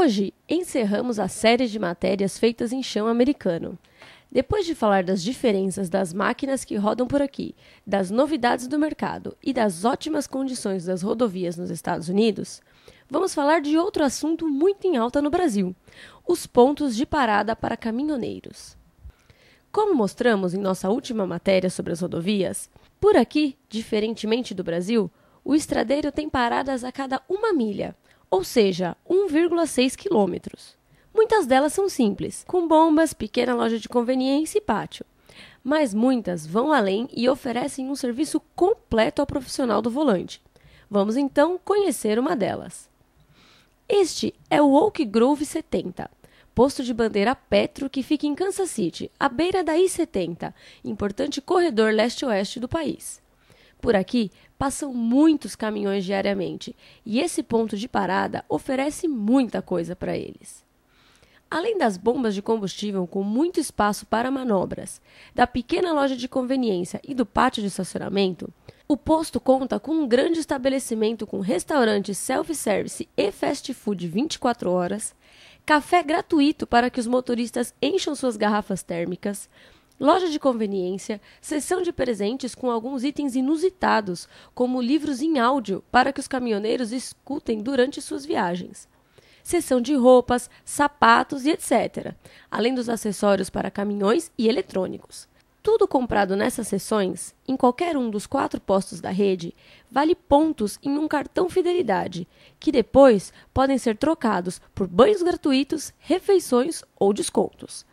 Hoje encerramos a série de matérias feitas em chão americano. Depois de falar das diferenças das máquinas que rodam por aqui, das novidades do mercado e das ótimas condições das rodovias nos Estados Unidos, vamos falar de outro assunto muito em alta no Brasil: os pontos de parada para caminhoneiros. Como mostramos em nossa última matéria sobre as rodovias, por aqui, diferentemente do Brasil, o estradeiro tem paradas a cada uma milha ou seja, 1,6 quilômetros. Muitas delas são simples, com bombas, pequena loja de conveniência e pátio. Mas muitas vão além e oferecem um serviço completo ao profissional do volante. Vamos então conhecer uma delas. Este é o Oak Grove 70, posto de bandeira Petro que fica em Kansas City, à beira da I-70, importante corredor leste-oeste do país. Por aqui passam muitos caminhões diariamente e esse ponto de parada oferece muita coisa para eles. Além das bombas de combustível com muito espaço para manobras, da pequena loja de conveniência e do pátio de estacionamento, o posto conta com um grande estabelecimento com restaurante self-service e fast food 24 horas, café gratuito para que os motoristas encham suas garrafas térmicas, loja de conveniência, sessão de presentes com alguns itens inusitados, como livros em áudio para que os caminhoneiros escutem durante suas viagens, sessão de roupas, sapatos e etc., além dos acessórios para caminhões e eletrônicos. Tudo comprado nessas sessões, em qualquer um dos quatro postos da rede, vale pontos em um cartão fidelidade, que depois podem ser trocados por banhos gratuitos, refeições ou descontos.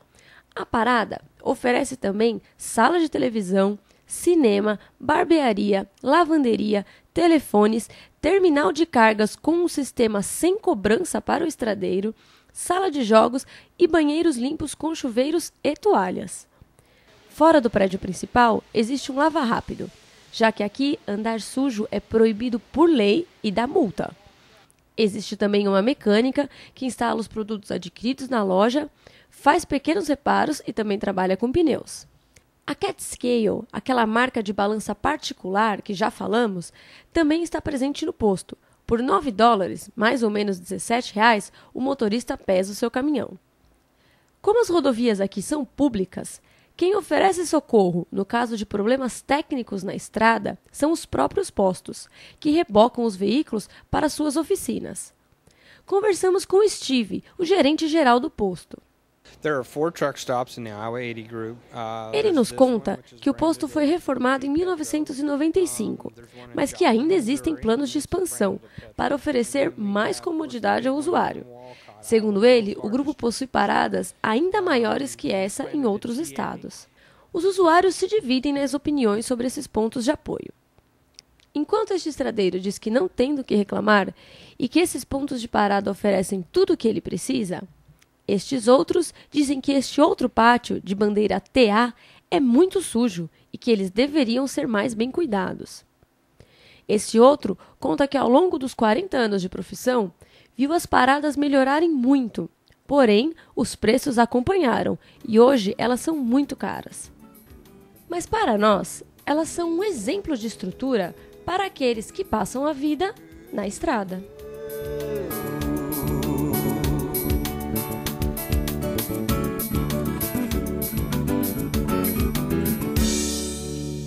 A parada oferece também sala de televisão, cinema, barbearia, lavanderia, telefones, terminal de cargas com um sistema sem cobrança para o estradeiro, sala de jogos e banheiros limpos com chuveiros e toalhas. Fora do prédio principal existe um lava rápido, já que aqui andar sujo é proibido por lei e dá multa. Existe também uma mecânica que instala os produtos adquiridos na loja, faz pequenos reparos e também trabalha com pneus. A Cat Scale, aquela marca de balança particular que já falamos, também está presente no posto. Por 9 dólares, mais ou menos 17 reais, o motorista pesa o seu caminhão. Como as rodovias aqui são públicas, quem oferece socorro no caso de problemas técnicos na estrada são os próprios postos, que rebocam os veículos para suas oficinas. Conversamos com Steve, o gerente geral do posto. Uh, Ele nos conta que o posto foi reformado em 1995, mas que ainda existem planos de expansão para oferecer mais comodidade ao usuário. Segundo ele, o grupo possui paradas ainda maiores que essa em outros estados. Os usuários se dividem nas opiniões sobre esses pontos de apoio. Enquanto este estradeiro diz que não tem do que reclamar e que esses pontos de parada oferecem tudo o que ele precisa, estes outros dizem que este outro pátio, de bandeira TA, é muito sujo e que eles deveriam ser mais bem cuidados. Este outro conta que ao longo dos 40 anos de profissão, viu as paradas melhorarem muito. Porém, os preços acompanharam e hoje elas são muito caras. Mas para nós, elas são um exemplo de estrutura para aqueles que passam a vida na estrada.